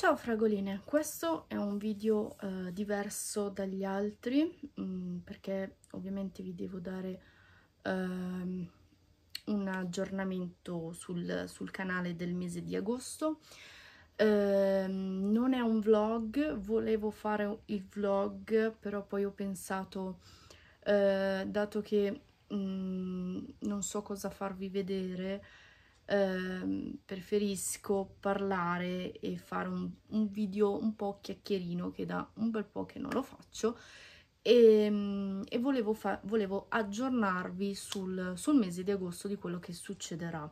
Ciao fragoline, questo è un video eh, diverso dagli altri mh, mm, perché ovviamente vi devo dare ehm, un aggiornamento sul, sul, canale del mese di agosto. Ehm, non è un vlog, volevo fare il vlog però poi ho pensato, eh, dato che mh, mm, non so cosa farvi vedere, Ehm, preferisco parlare e fare un, un, video un po' chiacchierino che da un bel po' che non lo faccio e, ehm, e volevo, fa volevo, aggiornarvi sul, sul mese di agosto di quello che succederà.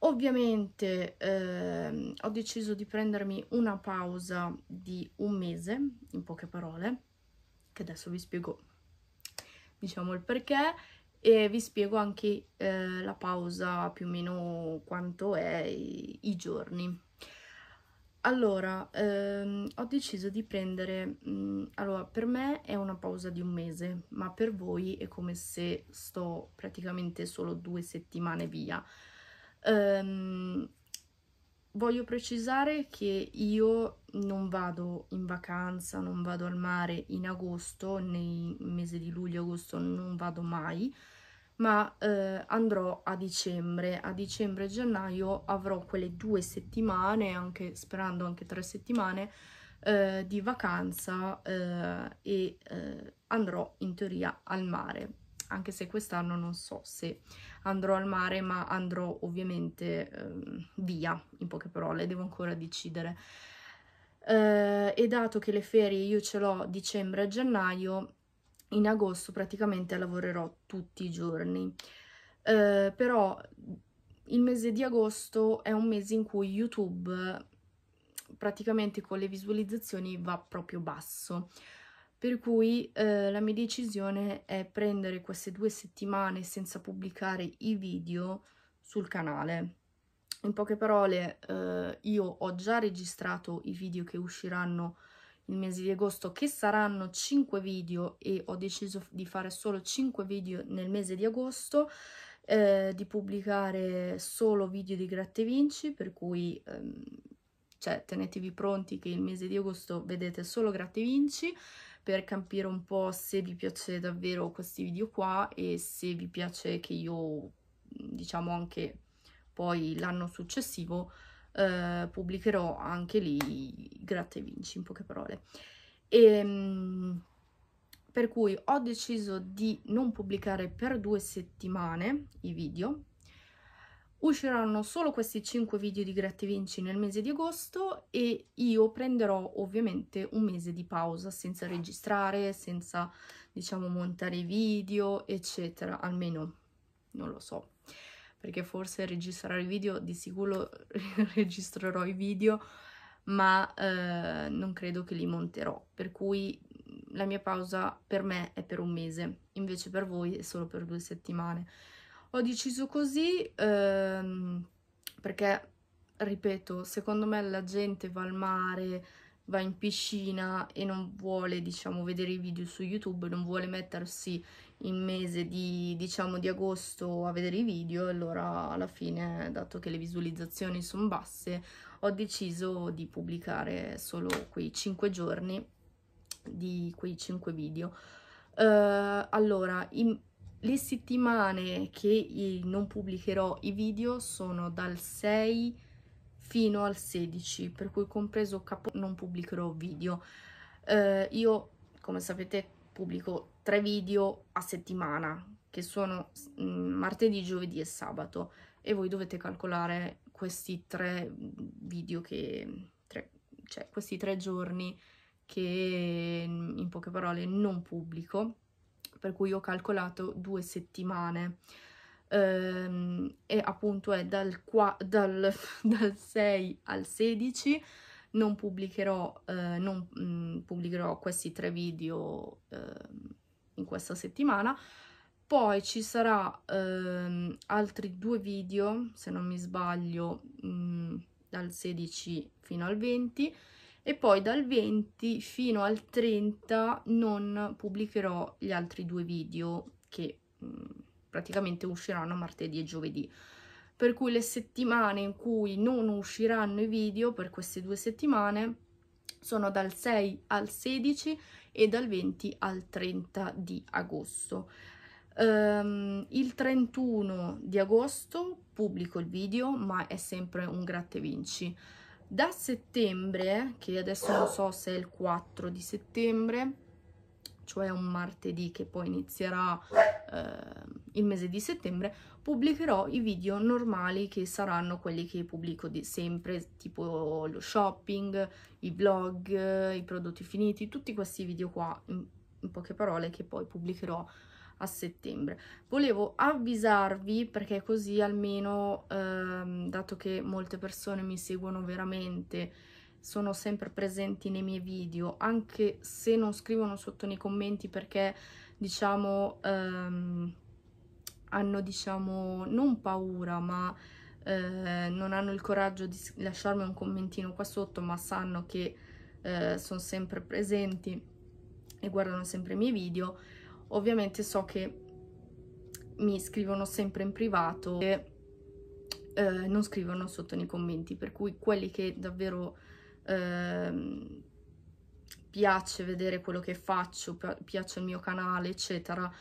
Ovviamente eh, ho deciso di prendermi una pausa di un mese, in poche parole, che adesso vi spiego diciamo il perché, e vi spiego anche eh, la pausa più o meno quanto è i, i giorni allora ehm, ho deciso di prendere mh, mm, allora per me è una pausa di un mese ma per voi è come se sto praticamente solo due settimane via ehm, voglio precisare che io non vado in vacanza, non vado al mare in agosto, nei mesi di luglio-agosto e non vado mai, ma eh, andrò a dicembre. A dicembre e gennaio avrò quelle due settimane, anche, sperando anche tre settimane, eh, di vacanza eh, e eh, andrò in teoria al mare anche se quest'anno non so se andrò al mare, ma andrò ovviamente eh, via, in poche parole, devo ancora decidere. Eh, e dato che le ferie io ce l'ho dicembre e gennaio, in agosto praticamente lavorerò tutti i giorni. Eh, però il mese di agosto è un mese in cui YouTube praticamente con le visualizzazioni va proprio basso. Per cui eh, la mia decisione è prendere queste due settimane senza pubblicare i video sul canale. In poche parole, eh, io ho già registrato i video che usciranno il mese di agosto, che saranno 5 video e ho deciso di fare solo 5 video nel mese di agosto, eh, di pubblicare solo video di gratte vinci, per cui... Ehm, cioè, tenetevi pronti che il mese di agosto vedete solo gratte vinci per capire un po' se vi piace davvero questi video qua e se vi piace che io diciamo anche poi l'anno successivo eh, pubblicherò anche lì Gratte vinci in poche parole e, ehm, per cui ho deciso di non pubblicare per due settimane i video Usciranno solo questi 5 video di gratta vinci nel mese di agosto e io prenderò ovviamente un mese di pausa senza registrare, senza diciamo montare video eccetera, almeno non lo so perché forse registrare i video di sicuro registrerò i video ma eh, non credo che li monterò per cui la mia pausa per me è per un mese invece per voi è solo per due settimane ho deciso così ehm, perché, ripeto, secondo me la gente va al mare, va in piscina e non vuole, diciamo, vedere i video su YouTube, non vuole mettersi in mese di, diciamo, di agosto a vedere i video, allora alla fine, dato che le visualizzazioni sono basse, ho deciso di pubblicare solo quei 5 giorni di quei 5 video. Uh, allora, in, le settimane che non pubblicherò i video sono dal 6 fino al 16, per cui compreso capo non pubblicherò video. Eh, io, come sapete, pubblico tre video a settimana, che sono mm, martedì, giovedì e sabato, e voi dovete calcolare questi tre video che... Tre, cioè, questi tre giorni che, in poche parole, non pubblico per cui ho calcolato due settimane ehm, e appunto è dal, qua, dal, dal 6 al 16 non pubblicherò, eh, non, mh, mm, pubblicherò questi tre video eh, in questa settimana poi ci sarà ehm, altri due video se non mi sbaglio mh, mm, dal 16 fino al 20 e poi dal 20 fino al 30 non pubblicherò gli altri due video che mh, mm, praticamente usciranno martedì e giovedì per cui le settimane in cui non usciranno i video per queste due settimane sono dal 6 al 16 e dal 20 al 30 di agosto. Um, il 31 di agosto pubblico il video ma è sempre un gratte vinci da settembre, che adesso non so se è il 4 di settembre, cioè un martedì che poi inizierà eh, il mese di settembre, pubblicherò i video normali che saranno quelli che pubblico sempre, tipo lo shopping, i vlog, i prodotti finiti, tutti questi video qua, in, in poche parole, che poi pubblicherò a settembre. Volevo avvisarvi perché così almeno, ehm, dato che molte persone mi seguono veramente, sono sempre presenti nei miei video, anche se non scrivono sotto nei commenti perché, diciamo, ehm, hanno, diciamo, non paura, ma... Eh, non hanno il coraggio di lasciarmi un commentino qua sotto, ma sanno che eh, sono sempre presenti e guardano sempre i miei video, Ovviamente so che mi scrivono sempre in privato e eh, non scrivono sotto nei commenti, per cui quelli che davvero eh, piace vedere quello che faccio, piace il mio canale, eccetera,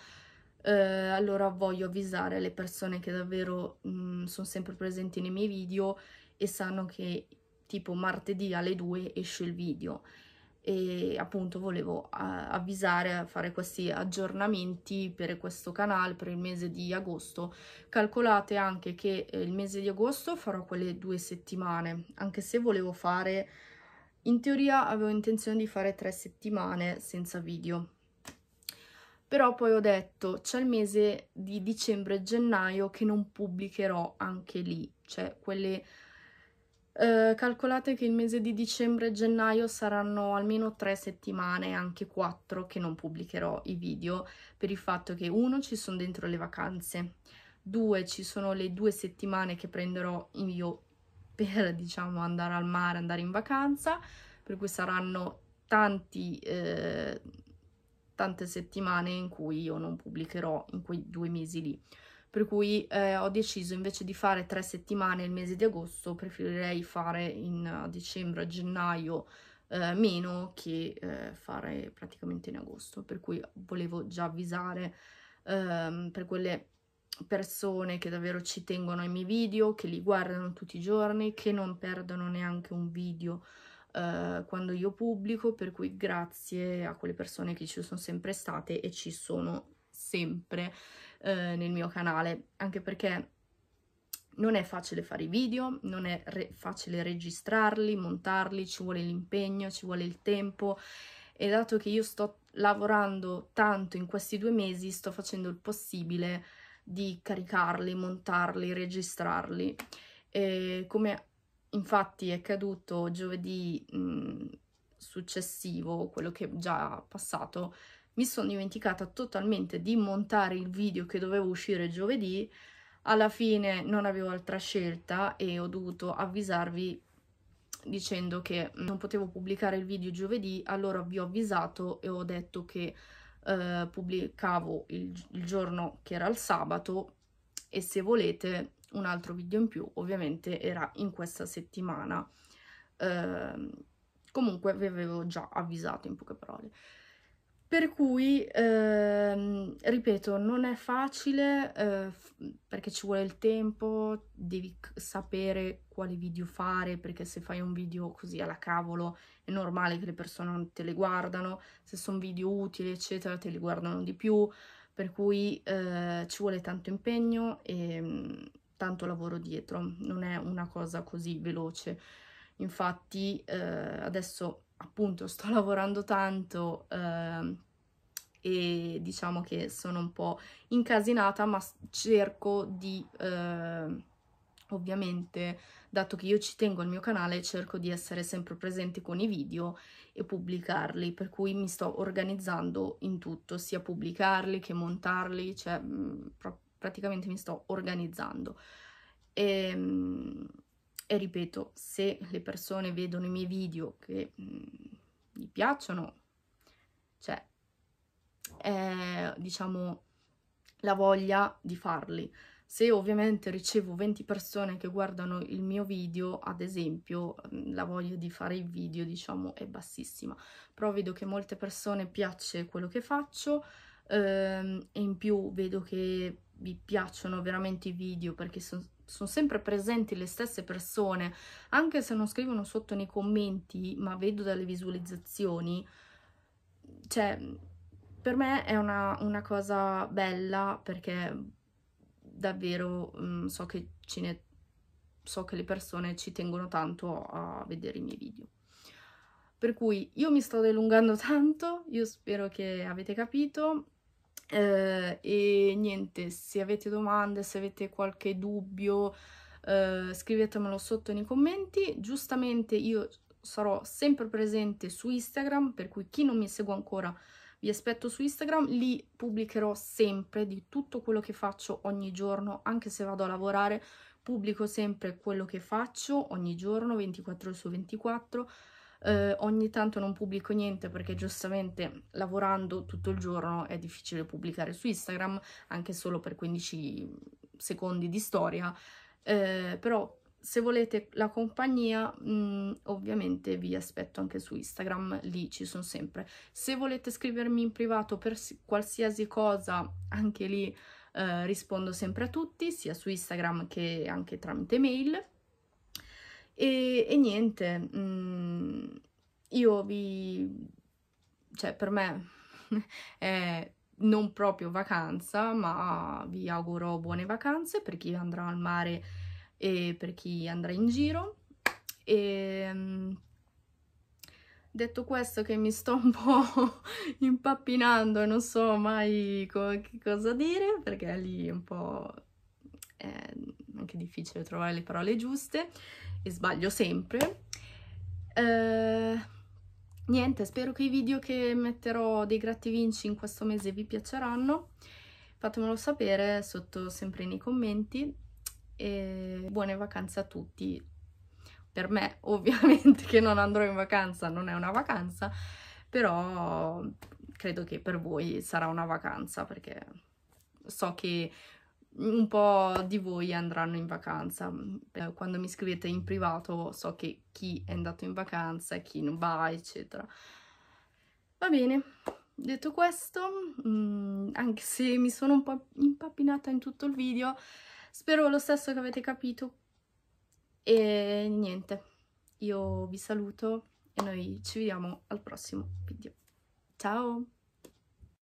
eh, allora voglio avvisare le persone che davvero mh, mm, sono sempre presenti nei miei video e sanno che tipo martedì alle 2 esce il video e appunto volevo avvisare fare questi aggiornamenti per questo canale per il mese di agosto calcolate anche che eh, il mese di agosto farò quelle due settimane anche se volevo fare in teoria avevo intenzione di fare tre settimane senza video però poi ho detto c'è il mese di dicembre e gennaio che non pubblicherò anche lì cioè quelle eh, calcolate che il mese di dicembre e gennaio saranno almeno tre settimane, anche quattro, che non pubblicherò i video per il fatto che uno ci sono dentro le vacanze, due ci sono le due settimane che prenderò io per diciamo andare al mare, andare in vacanza, per cui saranno tanti, eh, tante settimane in cui io non pubblicherò in quei due mesi lì per cui eh, ho deciso invece di fare tre settimane il mese di agosto, preferirei fare in eh, dicembre, gennaio eh, meno che eh, fare praticamente in agosto, per cui volevo già avvisare ehm, per quelle persone che davvero ci tengono ai miei video, che li guardano tutti i giorni, che non perdono neanche un video eh, quando io pubblico, per cui grazie a quelle persone che ci sono sempre state e ci sono sempre eh, nel mio canale, anche perché non è facile fare i video, non è re facile registrarli, montarli, ci vuole l'impegno, ci vuole il tempo e dato che io sto lavorando tanto in questi due mesi sto facendo il possibile di caricarli, montarli, registrarli. E come infatti è accaduto giovedì mh, mm, successivo, quello che è già passato, mi sono dimenticata totalmente di montare il video che doveva uscire giovedì, alla fine non avevo altra scelta e ho dovuto avvisarvi dicendo che mm, non potevo pubblicare il video giovedì, allora vi ho avvisato e ho detto che eh, pubblicavo il, il giorno che era il sabato e se volete un altro video in più, ovviamente era in questa settimana. Eh, comunque vi avevo già avvisato in poche parole. Per cui, ehm, ripeto, non è facile eh, perché ci vuole il tempo, devi sapere quale video fare, perché se fai un video così alla cavolo è normale che le persone non te le guardano, se sono video utili eccetera te li guardano di più, per cui eh, ci vuole tanto impegno e mm, tanto lavoro dietro, non è una cosa così veloce. Infatti eh, adesso appunto sto lavorando tanto eh, e diciamo che sono un po' incasinata, ma cerco di, eh, ovviamente, dato che io ci tengo al mio canale, cerco di essere sempre presente con i video e pubblicarli, per cui mi sto organizzando in tutto, sia pubblicarli che montarli, cioè mh, mm, pr praticamente mi sto organizzando. E, ehm, e ripeto, se le persone vedono i miei video che mh, mm, gli piacciono, cioè, è, eh, diciamo, la voglia di farli. Se ovviamente ricevo 20 persone che guardano il mio video, ad esempio, mm, la voglia di fare il video, diciamo, è bassissima. Però vedo che molte persone piace quello che faccio ehm, e in più vedo che vi piacciono veramente i video perché sono sono sempre presenti le stesse persone, anche se non scrivono sotto nei commenti, ma vedo dalle visualizzazioni, cioè per me è una, una cosa bella perché davvero mh, mm, so, che ne, so che le persone ci tengono tanto a vedere i miei video. Per cui io mi sto dilungando tanto, io spero che avete capito, eh, e niente, se avete domande, se avete qualche dubbio, eh, scrivetemelo sotto nei commenti. Giustamente io sarò sempre presente su Instagram, per cui chi non mi segue ancora vi aspetto su Instagram, lì pubblicherò sempre di tutto quello che faccio ogni giorno, anche se vado a lavorare, pubblico sempre quello che faccio ogni giorno, 24 ore su 24, Mm. eh, ogni tanto non pubblico niente perché giustamente lavorando tutto il giorno è difficile pubblicare su Instagram anche solo per 15 secondi di storia eh, però se volete la compagnia mh, mm, ovviamente vi aspetto anche su Instagram, lì ci sono sempre. Se volete scrivermi in privato per qualsiasi cosa, anche lì eh, rispondo sempre a tutti, sia su Instagram che anche tramite mail. E, e niente, mh, mm, io vi... cioè per me è non proprio vacanza, ma vi auguro buone vacanze per chi andrà al mare e per chi andrà in giro. E, ehm, mh, detto questo che mi sto un po' impappinando e non so mai co cosa dire perché lì un po' eh, anche difficile trovare le parole giuste e sbaglio sempre. Eh, niente, spero che i video che metterò dei gratta vinci in questo mese vi piaceranno. Fatemelo sapere sotto sempre nei commenti e buone vacanze a tutti. Per me ovviamente che non andrò in vacanza non è una vacanza, però credo che per voi sarà una vacanza perché so che un po' di voi andranno in vacanza. Eh, quando mi scrivete in privato so che chi è andato in vacanza e chi non va, eccetera. Va bene, detto questo, mm, anche se mi sono un po' impappinata in tutto il video, spero lo stesso che avete capito. E niente, io vi saluto e noi ci vediamo al prossimo video. Ciao!